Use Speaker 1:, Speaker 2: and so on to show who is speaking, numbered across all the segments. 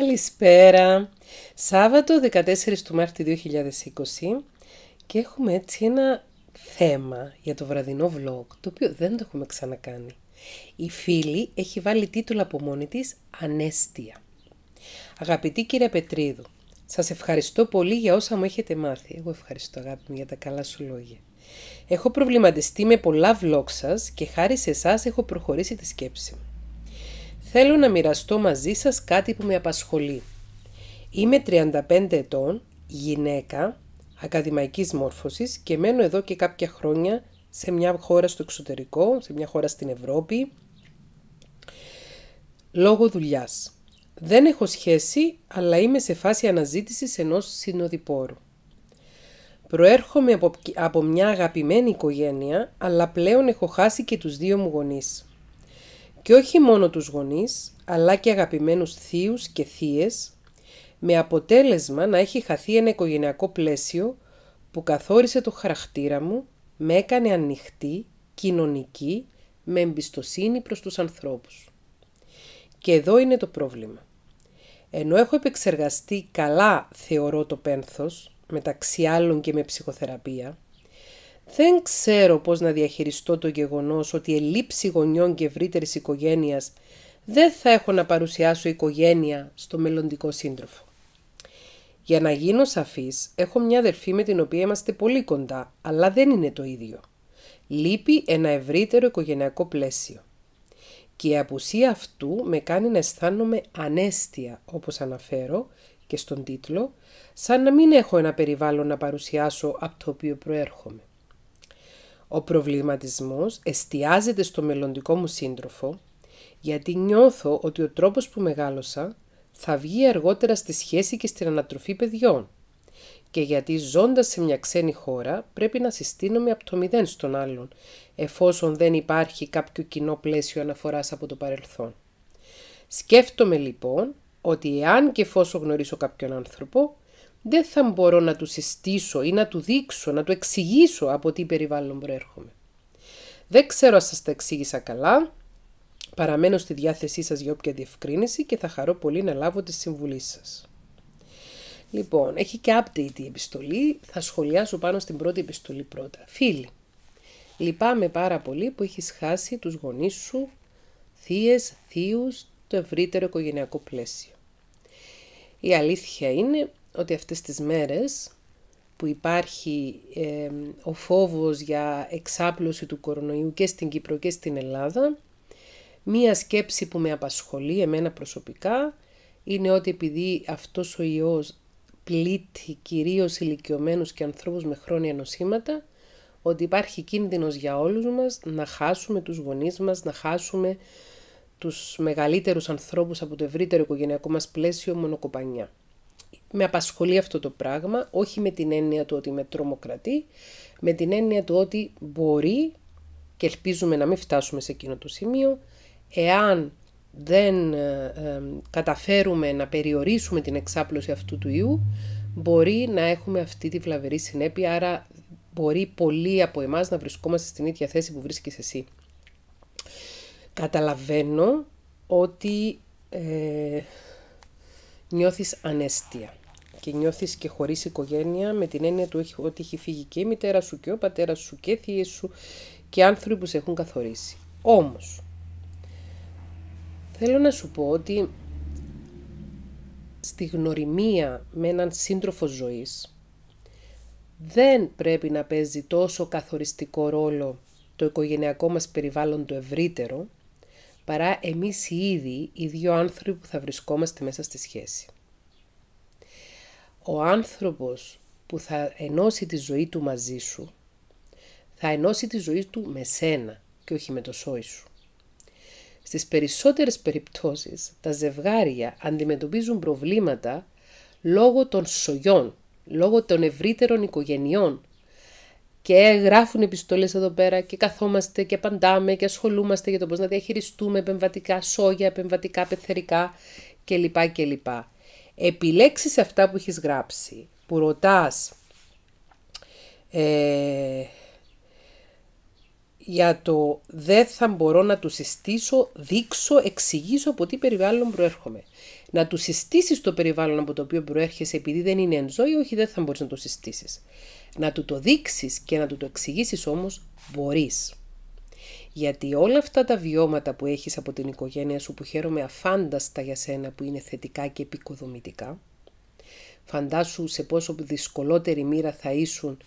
Speaker 1: Καλησπέρα! Σάββατο 14 του Μάρτη 2020 και έχουμε έτσι ένα θέμα για το βραδινό vlog, το οποίο δεν το έχουμε ξανακάνει. Η φίλη έχει βάλει τίτλο από μόνη της «Ανέστια». Αγαπητή κύριε Πετρίδου, σας ευχαριστώ πολύ για όσα μου έχετε μάθει. Εγώ ευχαριστώ αγάπη μου για τα καλά σου λόγια. Έχω προβληματιστεί με πολλά vlog σας και χάρη σε εσάς έχω προχωρήσει τη σκέψη μου. Θέλω να μοιραστώ μαζί σας κάτι που με απασχολεί. Είμαι 35 ετών, γυναίκα, ακαδημαϊκής μόρφωσης και μένω εδώ και κάποια χρόνια σε μια χώρα στο εξωτερικό, σε μια χώρα στην Ευρώπη, λόγω δουλειάς. Δεν έχω σχέση, αλλά είμαι σε φάση αναζήτησης ενός συνοδοιπόρου. Προέρχομαι από, μια αγαπημένη οικογένεια, αλλά πλέον έχω χάσει και τους δύο μου γονείς και όχι μόνο τους γονείς, αλλά και αγαπημένους θείους και θείες, με αποτέλεσμα να έχει χαθεί ένα οικογενειακό πλαίσιο που καθόρισε το χαρακτήρα μου, με έκανε ανοιχτή, κοινωνική, με εμπιστοσύνη προς τους ανθρώπους. Και εδώ είναι το πρόβλημα. Ενώ έχω επεξεργαστεί καλά θεωρώ το πένθος, μεταξύ άλλων και με ψυχοθεραπεία, δεν ξέρω πώς να διαχειριστώ το γεγονός ότι ελήψη γονιών και ευρύτερης οικογένειας δεν θα έχω να παρουσιάσω οικογένεια στο μελλοντικό σύντροφο. Για να γίνω σαφής, έχω μια αδερφή με την οποία είμαστε πολύ κοντά, αλλά δεν είναι το ίδιο. Λείπει ένα ευρύτερο οικογενειακό πλαίσιο. Και η απουσία αυτού με κάνει να αισθάνομαι ανέστια, όπως αναφέρω και στον τίτλο, σαν να μην έχω ένα περιβάλλον να παρουσιάσω από το οποίο προέρχομαι. Ο προβληματισμός εστιάζεται στο μελλοντικό μου σύντροφο, γιατί νιώθω ότι ο τρόπος που μεγάλωσα θα βγει αργότερα στη σχέση και στην ανατροφή παιδιών και γιατί ζώντας σε μια ξένη χώρα πρέπει να συστήνομαι από το μηδέν στον άλλον, εφόσον δεν υπάρχει κάποιο κοινό πλαίσιο αναφοράς από το παρελθόν. Σκέφτομαι λοιπόν ότι εάν και εφόσον γνωρίσω κάποιον άνθρωπο, δεν θα μπορώ να του συστήσω ή να του δείξω, να του εξηγήσω από τι περιβάλλον προέρχομαι. Δεν ξέρω αν σας τα εξήγησα καλά, παραμένω στη διάθεσή σας για όποια διευκρίνηση και θα χαρώ πολύ να λάβω τη συμβουλή σας. Λοιπόν, έχει και update η επιστολή, θα σχολιάσω πάνω στην πρώτη επιστολή πρώτα. Φίλοι, λυπάμαι πάρα πολύ που έχεις χάσει τους γονείς σου, θείες, θείους, το ευρύτερο οικογενειακό πλαίσιο. Η αλήθεια είναι ότι αυτές τις μέρες που υπάρχει ο φόβος για εξάπλωση του κορονοϊού και στην Κύπρο και στην Ελλάδα, μία σκέψη που με απασχολεί εμένα προσωπικά είναι ότι επειδή αυτός ο ιός πλήττει κυρίως ηλικιωμένους και ανθρώπους με χρόνια νοσήματα, ότι υπάρχει κίνδυνος για όλους μας να χάσουμε τους γονείς μας, να χάσουμε τους μεγαλύτερους ανθρώπους από το ευρύτερο οικογενειακό μας πλαίσιο μονοκοπανιά με απασχολεί αυτό το πράγμα, όχι με την έννοια του ότι με τρομοκρατεί, με την έννοια του ότι μπορεί και ελπίζουμε να μην φτάσουμε σε εκείνο το σημείο, εάν δεν ε, ε, καταφέρουμε να περιορίσουμε την εξάπλωση αυτού του ιού, μπορεί να έχουμε αυτή τη βλαβερή συνέπεια, άρα μπορεί πολλοί από εμάς να βρισκόμαστε στην ίδια θέση που βρίσκεις εσύ. Καταλαβαίνω ότι ε, νιώθεις ανέστια και νιώθεις και χωρίς οικογένεια με την έννοια του ότι έχει φύγει και η μητέρα σου και ο πατέρας σου και θείες σου και άνθρωποι που σε έχουν καθορίσει. Όμως, θέλω να σου πω ότι στη γνωριμία με έναν σύντροφο ζωής δεν πρέπει να παίζει τόσο καθοριστικό ρόλο το οικογενειακό μας περιβάλλον το ευρύτερο, παρά εμείς οι ίδιοι οι δύο άνθρωποι που θα βρισκόμαστε μέσα στη σχέση. Ο άνθρωπος που θα ενώσει τη ζωή του μαζί σου, θα ενώσει τη ζωή του με σένα και όχι με το σόι σου. Στις περισσότερες περιπτώσεις, τα ζευγάρια αντιμετωπίζουν προβλήματα λόγω των σογιών, λόγω των ευρύτερων οικογενειών. Και γράφουν επιστολές εδώ πέρα και καθόμαστε και παντάμε και ασχολούμαστε για το πώς να διαχειριστούμε επεμβατικά σόγια, επεμβατικά πεθερικά κλπ. κλπ επιλέξεις αυτά που έχεις γράψει, που ρωτάς ε, για το δεν θα μπορώ να τους συστήσω, δείξω, εξηγήσω από τι περιβάλλον προέρχομαι. Να τους συστήσεις το περιβάλλον από το οποίο προέρχεσαι επειδή δεν είναι εν ζωή, όχι δεν θα μπορείς να το συστήσεις. Να του το δείξεις και να του το εξηγήσεις όμως μπορείς γιατί όλα αυτά τα βιώματα που έχεις από την οικογένεια σου που χαίρομαι αφάνταστα για σένα που είναι θετικά και επικοδομητικά, φαντάσου σε πόσο δυσκολότερη μοίρα θα ήσουν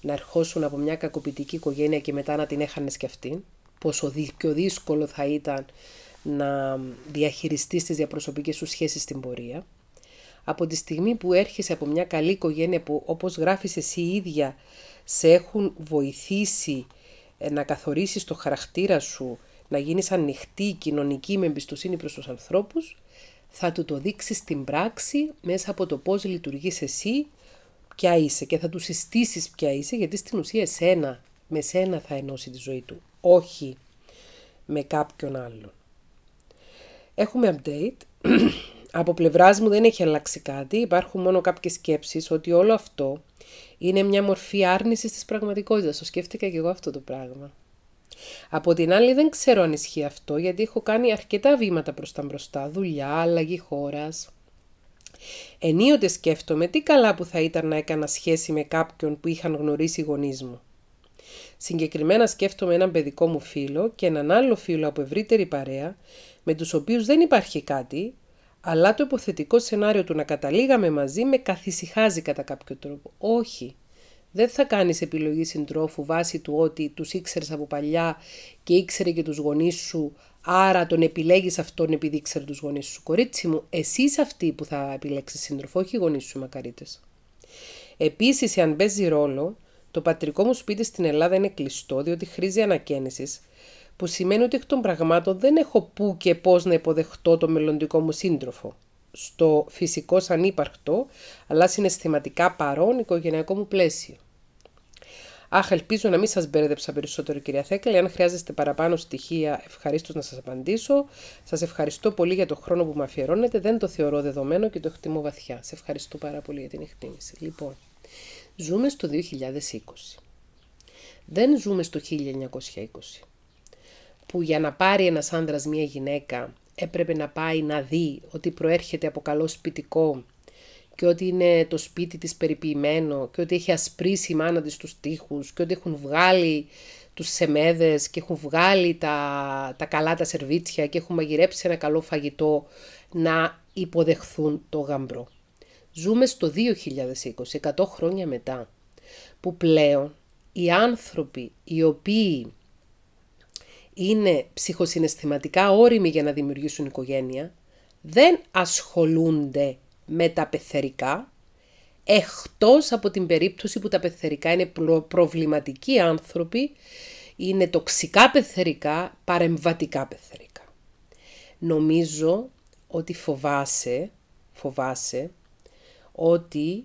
Speaker 1: να ερχόσουν από μια κακοποιητική οικογένεια και μετά να την έχανες και αυτήν, πόσο πιο δύσκολο θα ήταν να διαχειριστείς τις διαπροσωπικές σου σχέσεις στην πορεία. Από τη στιγμή που έρχεσαι από μια καλή οικογένεια που όπως γράφεις εσύ ίδια σε έχουν βοηθήσει ε, να καθορίσεις το χαρακτήρα σου, να γίνεις ανοιχτή, κοινωνική, με εμπιστοσύνη προς τους ανθρώπους, θα του το δείξεις στην πράξη μέσα από το πώς λειτουργείς εσύ, ποια είσαι και θα τους συστήσεις ποια είσαι, γιατί στην ουσία εσένα, με σένα θα ενώσει τη ζωή του, όχι με κάποιον άλλον. Έχουμε update από πλευράς μου δεν έχει αλλάξει κάτι, υπάρχουν μόνο κάποιες σκέψεις ότι όλο αυτό είναι μια μορφή άρνησης της πραγματικότητας, Το σκέφτηκα και εγώ αυτό το πράγμα. Από την άλλη δεν ξέρω αν ισχύει αυτό, γιατί έχω κάνει αρκετά βήματα προς τα μπροστά, δουλειά, αλλαγή χώρας. Ενίοτε σκέφτομαι τι καλά που θα ήταν να έκανα σχέση με κάποιον που είχαν γνωρίσει οι γονείς μου. Συγκεκριμένα σκέφτομαι έναν παιδικό μου φίλο και έναν άλλο φίλο από ευρύτερη παρέα, με τους οποίους δεν υπάρχει κάτι, αλλά το υποθετικό σενάριο του να καταλήγαμε μαζί με καθησυχάζει κατά κάποιο τρόπο. Όχι. Δεν θα κάνεις επιλογή συντρόφου βάσει του ότι τους ήξερες από παλιά και ήξερε και τους γονείς σου, άρα τον επιλέγεις αυτόν επειδή ήξερε τους γονείς σου. Κορίτσι μου, εσύ είσαι αυτή που θα επιλέξεις σύντροφο, όχι οι γονείς σου μακαρίτες. Επίσης, αν παίζει ρόλο, το πατρικό μου σπίτι στην Ελλάδα είναι κλειστό διότι χρήζει ανακαίνησης που σημαίνει ότι εκ των πραγμάτων δεν έχω πού και πώς να υποδεχτώ το μελλοντικό μου σύντροφο. Στο φυσικό ανύπαρκτο, αλλά συναισθηματικά παρόν οικογενειακό μου πλαίσιο. Αχ, ελπίζω να μην σας μπέρδεψα περισσότερο, κυρία Θέκλη. Αν χρειάζεστε παραπάνω στοιχεία, ευχαρίστως να σας απαντήσω. Σας ευχαριστώ πολύ για το χρόνο που μου αφιερώνετε. Δεν το θεωρώ δεδομένο και το εκτιμώ βαθιά. Σε ευχαριστώ πάρα πολύ για την εκτίμηση. Λοιπόν, ζούμε στο 2020. Δεν ζούμε στο 1920 που για να πάρει ένας άνδρας μία γυναίκα έπρεπε να πάει να δει ότι προέρχεται από καλό σπιτικό και ότι είναι το σπίτι της περιποιημένο και ότι έχει ασπρίσει η μάνα της τους τοίχους και ότι έχουν βγάλει τους σεμέδες και έχουν βγάλει τα, τα καλά τα σερβίτσια και έχουν μαγειρέψει ένα καλό φαγητό να υποδεχθούν το γαμπρό. Ζούμε στο 2020, 100 χρόνια μετά, που πλέον οι άνθρωποι οι οποίοι είναι ψυχοσυναισθηματικά όριμοι για να δημιουργήσουν οικογένεια, δεν ασχολούνται με τα πεθερικά, εκτός από την περίπτωση που τα πεθερικά είναι προβληματικοί άνθρωποι, είναι τοξικά πεθερικά, παρεμβατικά πεθερικά. Νομίζω ότι φοβάσαι, φοβάσαι ότι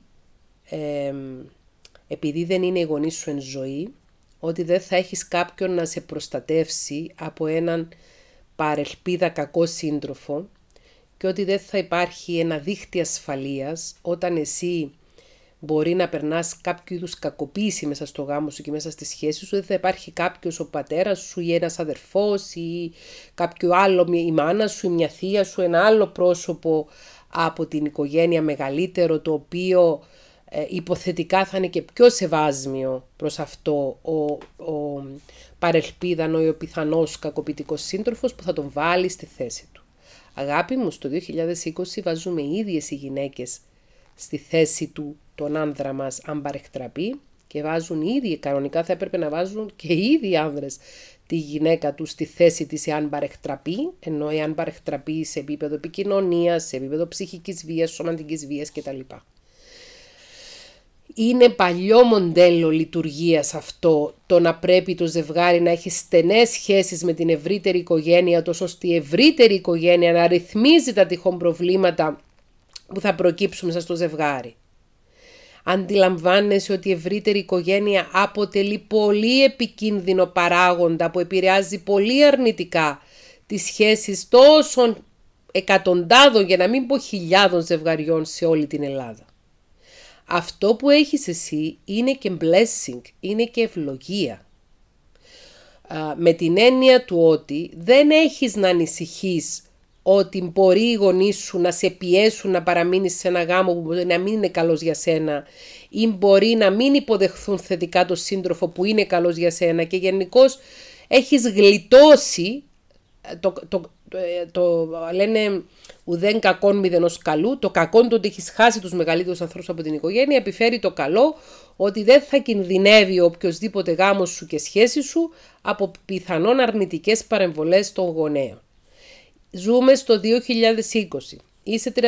Speaker 1: επειδή δεν είναι οι γονείς σου εν ζωή, ότι δεν θα έχεις κάποιον να σε προστατεύσει από έναν παρελπίδα κακό σύντροφο και ότι δεν θα υπάρχει ένα δίχτυ ασφαλείας όταν εσύ μπορεί να περνάς κάποιο είδους κακοποίηση μέσα στο γάμο σου και μέσα στις σχέσεις σου, δεν θα υπάρχει κάποιος ο πατέρας σου ή ένας αδερφός ή κάποιο άλλο, η μάνα σου ή μια θεία σου, ένα άλλο πρόσωπο από την οικογένεια μεγαλύτερο το οποίο ε, υποθετικά θα είναι και πιο σεβάσμιο προς αυτό ο, ο παρελπίδανο ή ο πιθανός κακοποιητικός σύντροφος που θα τον βάλει στη θέση του. Αγάπη μου, στο 2020 βάζουμε οι ίδιες οι γυναίκες στη θέση του τον άνδρα μας αν παρεχτραπεί και βάζουν ήδη, κανονικά θα έπρεπε να βάζουν και οι ίδιοι άνδρες τη γυναίκα του στη θέση της εάν παρεχτραπεί, ενώ εάν παρεχτραπεί σε επίπεδο επικοινωνίας, σε επίπεδο ψυχικής βίας, σωματικής βίας κτλ είναι παλιό μοντέλο λειτουργίας αυτό το να πρέπει το ζευγάρι να έχει στενές σχέσεις με την ευρύτερη οικογένεια τόσο ώστε η ευρύτερη οικογένεια να ρυθμίζει τα τυχόν προβλήματα που θα προκύψουν μέσα στο ζευγάρι. Αντιλαμβάνεσαι ότι η ευρύτερη οικογένεια αποτελεί πολύ επικίνδυνο παράγοντα που επηρεάζει πολύ αρνητικά τις σχέσεις τόσων εκατοντάδων για να μην πω χιλιάδων ζευγαριών σε όλη την Ελλάδα. Αυτό που έχεις εσύ είναι και blessing, είναι και ευλογία. Με την έννοια του ότι δεν έχεις να ανησυχείς ότι μπορεί οι γονείς σου να σε πιέσουν να παραμείνεις σε ένα γάμο που μπορεί να μην είναι καλός για σένα, ή μπορεί να μην υποδεχθούν θετικά το σύντροφο που είναι καλός για σένα και γενικώς έχεις γλιτώσει το, το, ε, το ε, λένε ουδέν κακόν μηδενός καλού, το κακόν το ότι έχεις χάσει τους μεγαλύτερους ανθρώπους από την οικογένεια, επιφέρει το καλό ότι δεν θα κινδυνεύει ο οποιοδήποτε γάμος σου και σχέση σου από πιθανόν αρνητικές παρεμβολές των γονέων. Ζούμε στο 2020. Είσαι 35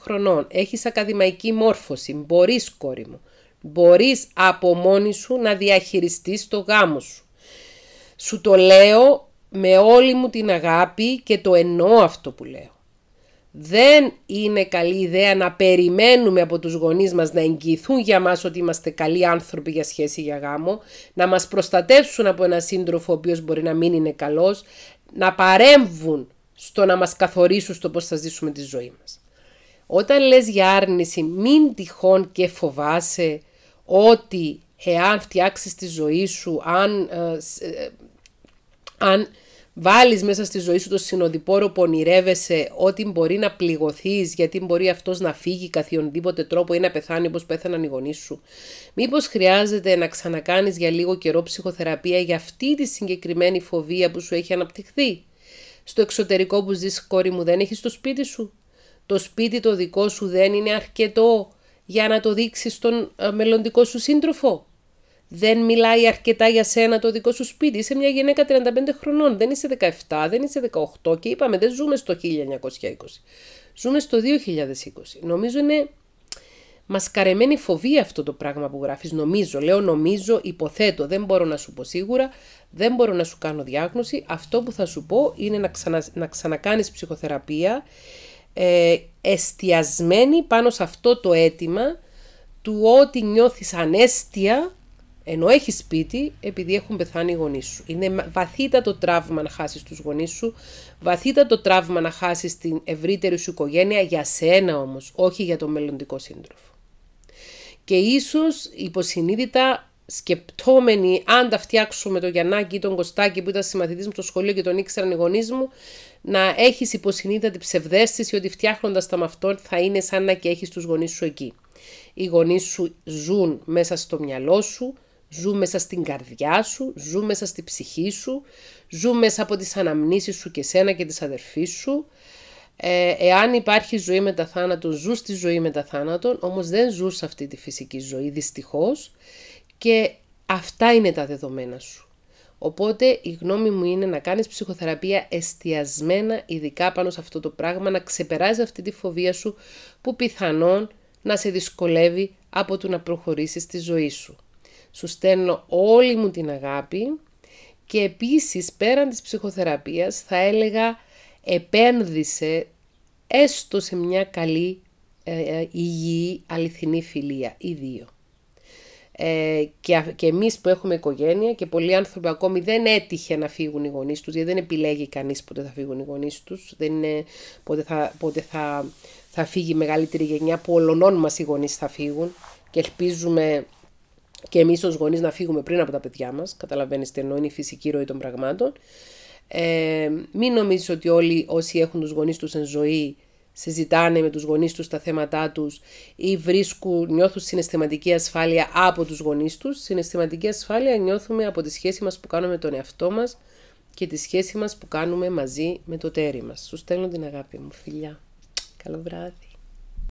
Speaker 1: χρονών, έχεις ακαδημαϊκή μόρφωση, μπορείς κόρη μου. Μπορείς από μόνη σου να διαχειριστείς το γάμο σου. Σου το λέω με όλη μου την αγάπη και το εννοώ αυτό που λέω. Δεν είναι καλή ιδέα να περιμένουμε από τους γονείς μας να εγγυηθούν για μας ότι είμαστε καλοί άνθρωποι για σχέση για γάμο, να μας προστατεύσουν από ένα σύντροφο ο οποίος μπορεί να μην είναι καλός, να παρέμβουν στο να μας καθορίσουν στο πώς θα ζήσουμε τη ζωή μας. Όταν λες για άρνηση μην τυχόν και φοβάσαι ότι εάν φτιάξεις τη ζωή σου, αν, ε, ε, αν Βάλεις μέσα στη ζωή σου το συνοδοιπόρο που ονειρεύεσαι ότι μπορεί να πληγωθείς, γιατί μπορεί αυτός να φύγει καθιονδήποτε τρόπο ή να πεθάνει όπως πέθαναν οι γονείς σου. Μήπως χρειάζεται να ξανακάνεις για λίγο καιρό ψυχοθεραπεία για αυτή τη συγκεκριμένη φοβία που σου έχει αναπτυχθεί. Στο εξωτερικό που ζεις, κόρη μου δεν έχεις το σπίτι σου. Το σπίτι το δικό σου δεν είναι αρκετό για να το δείξεις στον ε, μελλοντικό σου σύντροφο δεν μιλάει αρκετά για σένα το δικό σου σπίτι. Είσαι μια γυναίκα 35 χρονών, δεν είσαι 17, δεν είσαι 18 και είπαμε δεν ζούμε στο 1920. Ζούμε στο 2020. Νομίζω είναι μασκαρεμένη φοβία αυτό το πράγμα που γράφεις. Νομίζω, λέω νομίζω, υποθέτω, δεν μπορώ να σου πω σίγουρα, δεν μπορώ να σου κάνω διάγνωση. Αυτό που θα σου πω είναι να, ξανα, ξανακάνεις ψυχοθεραπεία ε, εστιασμένη πάνω σε αυτό το αίτημα του ότι νιώθεις ανέστια ενώ έχει σπίτι, επειδή έχουν πεθάνει οι γονείς σου. Είναι βαθύτατο τραύμα να χάσεις τους γονείς σου, βαθύτατο τραύμα να χάσεις την ευρύτερη σου οικογένεια για σένα όμως, όχι για το μελλοντικό σύντροφο. Και ίσως υποσυνείδητα σκεπτόμενοι, αν τα φτιάξουμε το Γιαννάκη ή τον Κωστάκη που ήταν συμμαθητής μου στο σχολείο και τον ήξεραν οι γονείς μου, να έχεις υποσυνείδητα την ψευδέστηση ότι φτιάχνοντας τα με αυτόν θα είναι σαν να και έχει τους γονείς σου εκεί. Οι γονείς σου ζουν μέσα στο μυαλό σου, Ζού μέσα στην καρδιά σου, ζού μέσα στη ψυχή σου, ζού μέσα από τις αναμνήσεις σου και σένα και της αδερφής σου. Ε, εάν υπάρχει ζωή τα θάνατο, ζού στη ζωή τα θάνατον, όμως δεν ζού σε αυτή τη φυσική ζωή δυστυχώς και αυτά είναι τα δεδομένα σου. Οπότε η γνώμη μου είναι να κάνεις ψυχοθεραπεία εστιασμένα ειδικά πάνω σε αυτό το πράγμα, να ξεπεράσει αυτή τη φοβία σου που πιθανόν να σε δυσκολεύει από το να προχωρήσεις τη ζωή σου. Σου στέλνω όλη μου την αγάπη και επίσης πέραν της ψυχοθεραπείας θα έλεγα επένδυσε έστω σε μια καλή ε, ε υγιή αληθινή φιλία, οι δύο. Ε, και, και εμείς που έχουμε οικογένεια και πολλοί άνθρωποι ακόμη δεν έτυχε να φύγουν οι γονείς τους, γιατί δεν επιλέγει κανείς πότε θα φύγουν οι γονείς τους, δεν είναι πότε θα, πότε θα, θα φύγει η μεγαλύτερη γενιά που ολονών μας οι γονείς θα φύγουν και ελπίζουμε και εμείς ως γονείς να φύγουμε πριν από τα παιδιά μας. Καταλαβαίνεις τι εννοώ, είναι η φυσική ροή των πραγμάτων. Ε, μην νομίζεις ότι όλοι όσοι έχουν τους γονείς τους εν ζωή συζητάνε με τους γονείς τους τα θέματά τους ή βρίσκουν, νιώθουν συναισθηματική ασφάλεια από τους γονείς τους. Συναισθηματική ασφάλεια νιώθουμε από τη σχέση μας που κάνουμε με τον εαυτό μας και τη σχέση μας που κάνουμε μαζί με το τέρι μας. Σου στέλνω την αγάπη μου. Φιλιά. Καλό βράδυ.